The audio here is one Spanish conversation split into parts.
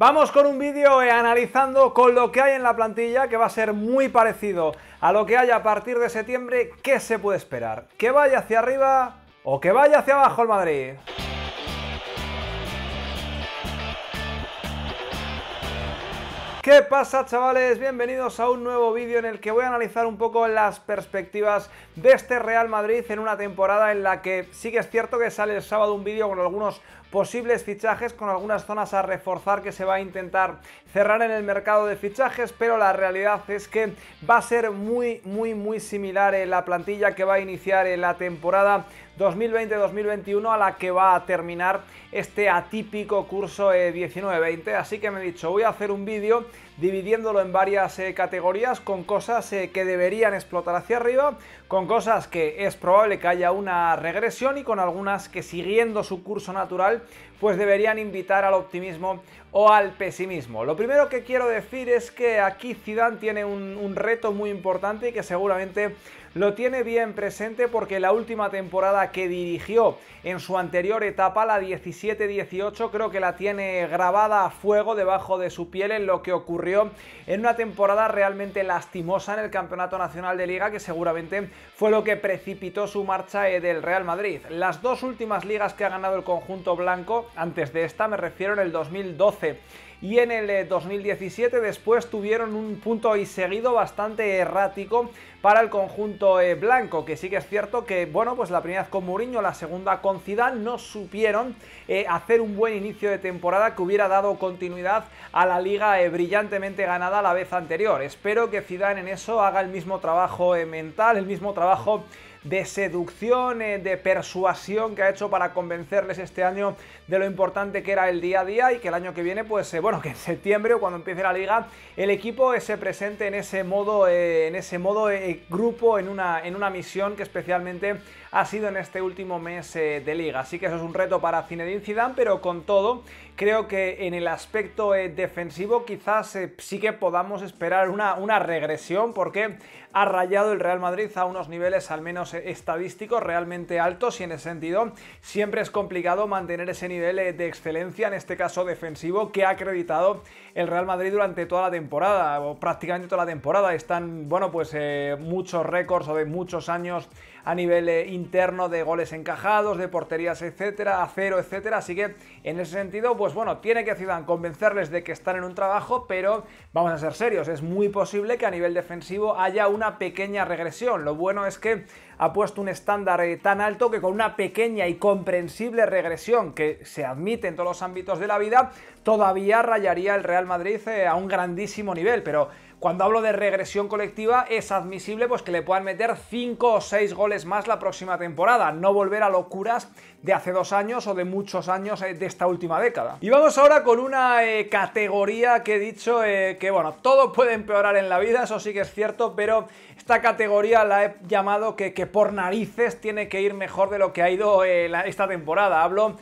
Vamos con un vídeo eh, analizando con lo que hay en la plantilla, que va a ser muy parecido a lo que hay a partir de septiembre, ¿qué se puede esperar? ¿Que vaya hacia arriba o que vaya hacia abajo el Madrid? ¿Qué pasa chavales? Bienvenidos a un nuevo vídeo en el que voy a analizar un poco las perspectivas de este Real Madrid en una temporada en la que sí que es cierto que sale el sábado un vídeo con algunos posibles fichajes, con algunas zonas a reforzar que se va a intentar cerrar en el mercado de fichajes, pero la realidad es que va a ser muy, muy, muy similar en la plantilla que va a iniciar en la temporada 2020-2021 a la que va a terminar este atípico curso 19-20. E Así que me he dicho, voy a hacer un vídeo dividiéndolo en varias eh, categorías con cosas eh, que deberían explotar hacia arriba, con cosas que es probable que haya una regresión y con algunas que siguiendo su curso natural pues deberían invitar al optimismo o al pesimismo. Lo primero que quiero decir es que aquí Zidane tiene un, reto muy importante y que seguramente lo tiene bien presente porque la última temporada que dirigió en su anterior etapa, la 17-18, creo que la tiene grabada a fuego debajo de su piel en lo que ocurrió en una temporada realmente lastimosa en el Campeonato Nacional de Liga que seguramente fue lo que precipitó su marcha eh, del Real Madrid. Las dos últimas ligas que ha ganado el conjunto blanco antes de esta, me refiero en el 2012费。y en el 2017 eh, después tuvieron un punto y seguido bastante errático para el conjunto eh, blanco, que sí que es cierto que, bueno, pues la primera vez con Mourinho, la segunda con Zidane, no supieron eh, hacer un buen inicio de temporada que hubiera dado continuidad a la liga brillantemente ganada la vez anterior. Espero que Zidane en eso haga el mismo trabajo mental, el mismo trabajo de seducción, de persuasión que ha hecho para convencerles este año de lo importante que era el día a día y que el año que viene pues vuelva bueno, que en septiembre cuando empiece la liga, el equipo se presente en ese modo, eh, en ese modo eh, grupo, en una, en una misión que especialmente ha sido en este último mes eh, de liga. Así que eso es un reto para Zinedine Zidane, pero con todo creo que en el aspecto eh, defensivo quizás eh, sí que podamos esperar una, regresión porque ha rayado el Real Madrid a unos niveles al menos eh, estadísticos realmente altos y en ese sentido siempre es complicado mantener ese nivel de excelencia, en este caso defensivo, que ha acreditado el Real Madrid durante toda la temporada o prácticamente toda la temporada. Están, bueno, pues muchos récords o de muchos años a nivel eh, interno de goles encajados, de porterías, etcétera, a cero, etcétera. Así que en ese sentido, pues bueno, tiene que Zidane convencerles de que están en un trabajo, pero vamos a ser serios, es muy posible que a nivel defensivo haya una pequeña regresión. Lo bueno es que ha puesto un estándar eh, tan alto que con una pequeña y comprensible regresión que se admite en todos los ámbitos de la vida, todavía rayaría el Real Madrid eh, a un grandísimo nivel, pero cuando hablo de regresión colectiva, es admisible pues, que le puedan meter 5 o 6 goles más la próxima temporada, no volver a locuras de hace dos años o de muchos años eh, de esta última década. Y vamos ahora con una eh, categoría que he dicho eh, que, bueno, todo puede empeorar en la vida, eso sí que es cierto, pero esta categoría la he llamado que, por narices tiene que ir mejor de lo que ha ido esta temporada. Hablo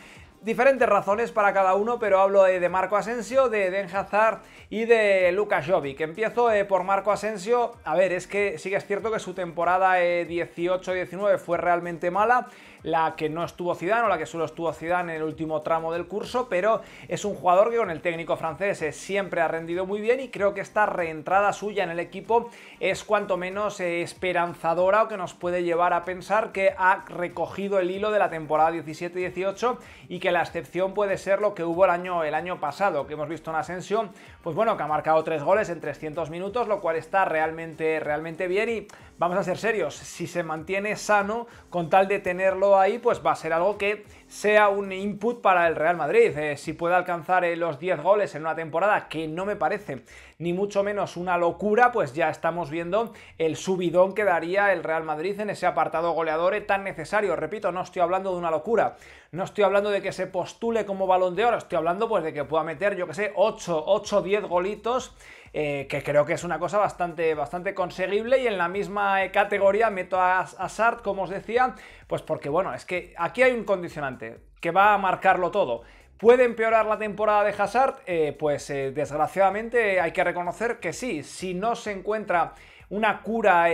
diferentes razones para cada uno, pero hablo de, Marco Asensio, de Den Hazard y de Lucas Que Empiezo eh, por Marco Asensio. A ver, es que sí que es cierto que su temporada 18-19 eh, fue realmente mala, la que no estuvo Zidane o la que solo estuvo Zidane en el último tramo del curso, pero es un jugador que con el técnico francés eh, siempre ha rendido muy bien y creo que esta reentrada suya en el equipo es cuanto menos esperanzadora o que nos puede llevar a pensar que ha recogido el hilo de la temporada 17-18 y que la la excepción puede ser lo que hubo el año, el año pasado, que hemos visto en Asensio, pues bueno, que ha marcado tres goles en 300 minutos, lo cual está realmente, realmente bien y vamos a ser serios, si se mantiene sano, con tal de tenerlo ahí, pues va a ser algo que sea un input para el Real Madrid. Eh, si puede alcanzar eh, los 10 goles en una temporada, que no me parece ni mucho menos una locura, pues ya estamos viendo el subidón que daría el Real Madrid en ese apartado goleador eh, tan necesario. Repito, no estoy hablando de una locura, no estoy hablando de que se postule como balón de oro, estoy hablando pues de que pueda meter, yo que sé, 8, 8, 10 golitos eh, que creo que es una cosa bastante, bastante conseguible. Y en la misma eh, categoría meto a, Hazard, como os decía, pues porque bueno, es que aquí hay un condicionante que va a marcarlo todo. ¿Puede empeorar la temporada de Hazard? Eh, pues desgraciadamente hay que reconocer que sí. Si no se encuentra una cura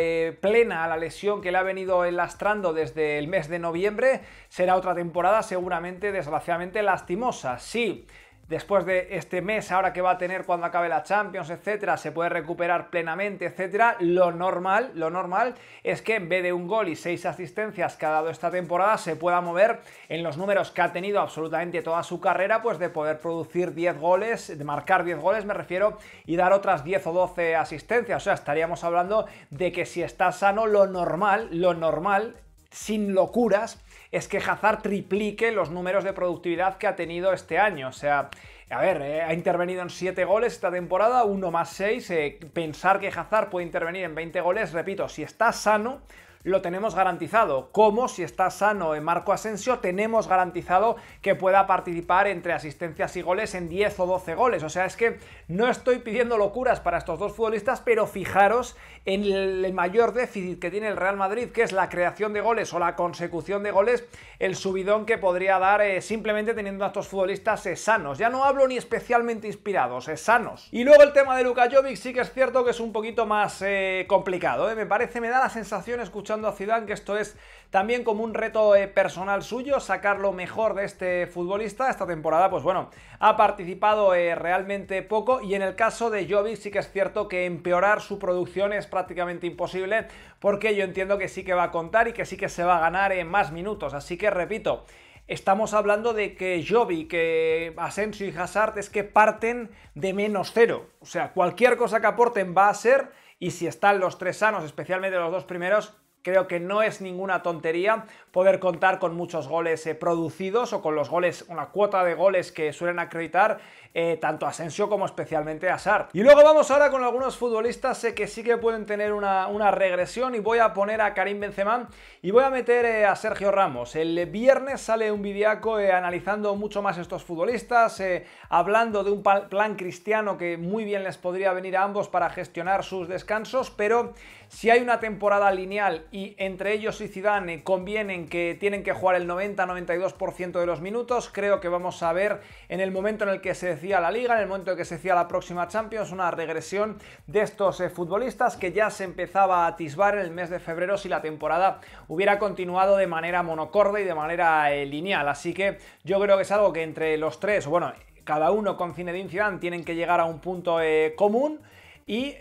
plena a la lesión que le ha venido lastrando desde el mes de noviembre, será otra temporada seguramente, desgraciadamente, lastimosa. Sí después de este mes ahora que va a tener cuando acabe la Champions, etcétera, se puede recuperar plenamente, etcétera, lo normal, lo normal es que en vez de un gol y seis asistencias que ha dado esta temporada se pueda mover en los números que ha tenido absolutamente toda su carrera, pues de poder producir 10 goles, de marcar 10 goles, me refiero, y dar otras 10 o 12 asistencias, o sea, estaríamos hablando de que si está sano lo normal, lo normal sin locuras es que Hazard triplique los números de productividad que ha tenido este año. O sea, a ver, eh, ha intervenido en 7 goles esta temporada, 1 más 6. Eh, pensar que Hazard puede intervenir en 20 goles, repito, si está sano, lo tenemos garantizado, como si está sano en Marco Asensio, tenemos garantizado que pueda participar entre asistencias y goles en 10 o 12 goles. O sea, es que no estoy pidiendo locuras para estos dos futbolistas, pero fijaros en el mayor déficit que tiene el Real Madrid, que es la creación de goles o la consecución de goles, el subidón que podría dar eh, simplemente teniendo a estos futbolistas eh, sanos. Ya no hablo ni especialmente inspirados, eh, sanos. Y luego el tema de Luka Jovic sí que es cierto que es un poquito más complicado. Me parece, me da la sensación escuchar a ciudad que esto es también como un reto eh, personal suyo, sacar lo mejor de este futbolista. Esta temporada, pues bueno, ha participado eh, realmente poco y en el caso de Jovic sí que es cierto que empeorar su producción es prácticamente imposible porque yo entiendo que sí que va a contar y que sí que se va a ganar en más minutos. Así que repito, estamos hablando de que Jovi, que Asensio y Hazard es que parten de menos cero. O sea, cualquier cosa que aporten va a ser, y si están los tres sanos, especialmente los dos primeros, creo que no es ninguna tontería poder contar con muchos goles eh, producidos o con los goles, una cuota de goles que suelen acreditar eh, tanto Asensio como especialmente a Sart. Y luego vamos ahora con algunos futbolistas eh, que sí que pueden tener una, regresión y voy a poner a Karim Benzema y voy a meter a Sergio Ramos. El viernes sale un vidiaco analizando mucho más estos futbolistas, hablando de un plan cristiano que muy bien les podría venir a ambos para gestionar sus descansos, pero si hay una temporada lineal y entre ellos y Zidane convienen que tienen que jugar el 90-92% de los minutos. Creo que vamos a ver en el momento en el que se decía la liga, en el momento en el que se decía la próxima Champions, una regresión de estos eh, futbolistas que ya se empezaba a atisbar en el mes de febrero si la temporada hubiera continuado de manera monocorde y de manera eh, lineal. Así que yo creo que es algo que entre los tres, bueno, cada uno con Zinedine Zidane tienen que llegar a un punto eh, común y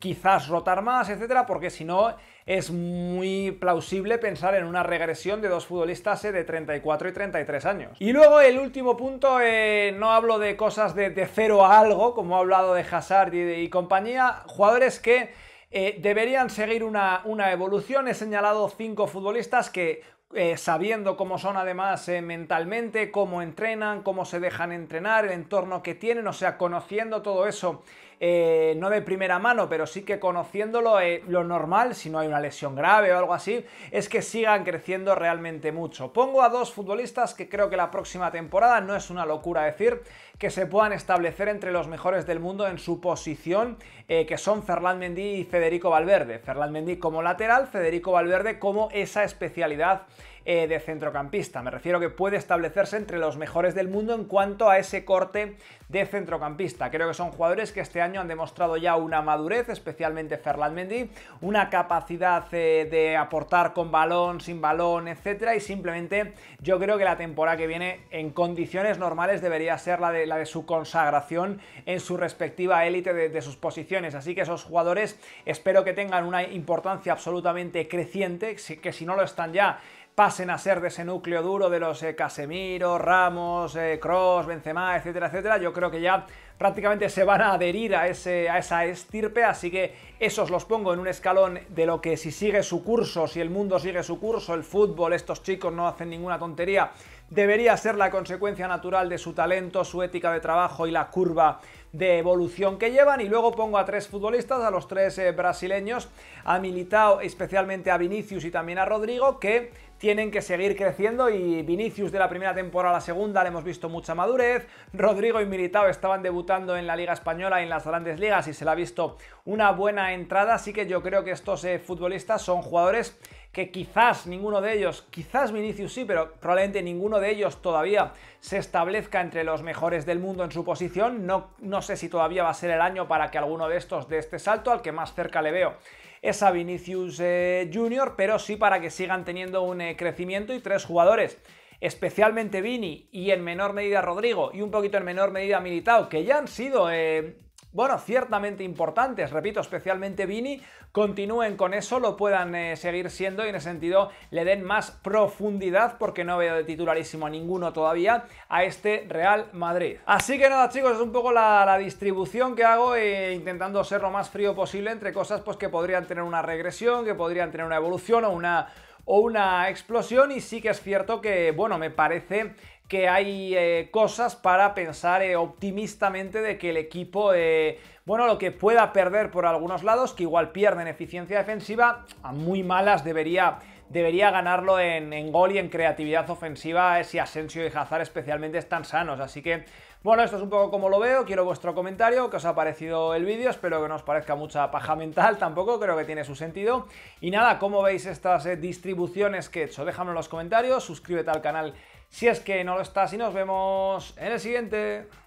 quizás rotar más, etcétera, porque si no es muy plausible pensar en una regresión de dos futbolistas eh, de 34 y 33 años. Y luego el último punto, eh, no hablo de cosas de, cero a algo, como ha hablado de Hazard y, compañía, jugadores que eh, deberían seguir una, evolución. He señalado cinco futbolistas que sabiendo cómo son además mentalmente, cómo entrenan, cómo se dejan entrenar, el entorno que tienen, o sea, conociendo todo eso, eh, no de primera mano, pero sí que conociéndolo, eh, lo normal, si no hay una lesión grave o algo así, es que sigan creciendo realmente mucho. Pongo a dos futbolistas que creo que la próxima temporada, no es una locura decir, que se puedan establecer entre los mejores del mundo en su posición, eh, que son Ferland Mendy y Federico Valverde. Ferland Mendy como lateral, Federico Valverde como esa especialidad eh, de centrocampista. Me refiero que puede establecerse entre los mejores del mundo en cuanto a ese corte de centrocampista. Creo que son jugadores que este año han demostrado ya una madurez, especialmente Ferland Mendy, una capacidad eh, de aportar con balón, sin balón, etcétera, y simplemente yo creo que la temporada que viene en condiciones normales debería ser la de, la de su consagración en su respectiva élite de, de sus posiciones. Así que esos jugadores espero que tengan una importancia absolutamente creciente, que si no lo están ya, pasen a ser de ese núcleo duro de los eh, Casemiro, Ramos, Cross, eh, Benzema, etcétera, etcétera, yo creo que ya prácticamente se van a adherir a, ese, a esa estirpe, así que esos los pongo en un escalón de lo que si sigue su curso, si el mundo sigue su curso, el fútbol, estos chicos no hacen ninguna tontería, debería ser la consecuencia natural de su talento, su ética de trabajo y la curva de evolución que llevan. Y luego pongo a tres futbolistas, a los tres eh, brasileños, a Militao, especialmente a Vinicius y también a Rodrigo, que tienen que seguir creciendo y Vinicius de la primera temporada a la segunda le hemos visto mucha madurez, Rodrigo y Militao estaban debutando en la Liga Española y en las grandes ligas y se le ha visto una buena entrada, así que yo creo que estos eh, futbolistas son jugadores que quizás ninguno de ellos, quizás Vinicius sí, pero probablemente ninguno de ellos todavía se establezca entre los mejores del mundo en su posición. No, no sé si todavía va a ser el año para que alguno de estos dé este salto, al que más cerca le veo es a Vinicius eh, Junior, pero sí para que sigan teniendo un eh, crecimiento y tres jugadores especialmente Vini y en menor medida Rodrigo y un poquito en menor medida Militao, que ya han sido eh, bueno, ciertamente importantes, repito, especialmente Vini, continúen con eso, lo puedan eh, seguir siendo y en ese sentido le den más profundidad porque no veo de titularísimo a ninguno todavía a este Real Madrid. Así que nada chicos, es un poco la, distribución que hago eh, intentando ser lo más frío posible entre cosas pues que podrían tener una regresión, que podrían tener una evolución o una o una explosión y sí que es cierto que, bueno, me parece que hay eh, cosas para pensar eh, optimistamente de que el equipo, eh, bueno, lo que pueda perder por algunos lados, que igual pierden eficiencia defensiva, a muy malas debería, debería ganarlo en, gol y en creatividad ofensiva si Asensio y Hazard especialmente están sanos. Así que, bueno, esto es un poco como lo veo, quiero vuestro comentario, que os ha parecido el vídeo, espero que no os parezca mucha paja mental tampoco, creo que tiene su sentido. Y nada, ¿cómo veis estas distribuciones que he hecho? déjame en los comentarios, suscríbete al canal si es que no lo estás y nos vemos en el siguiente.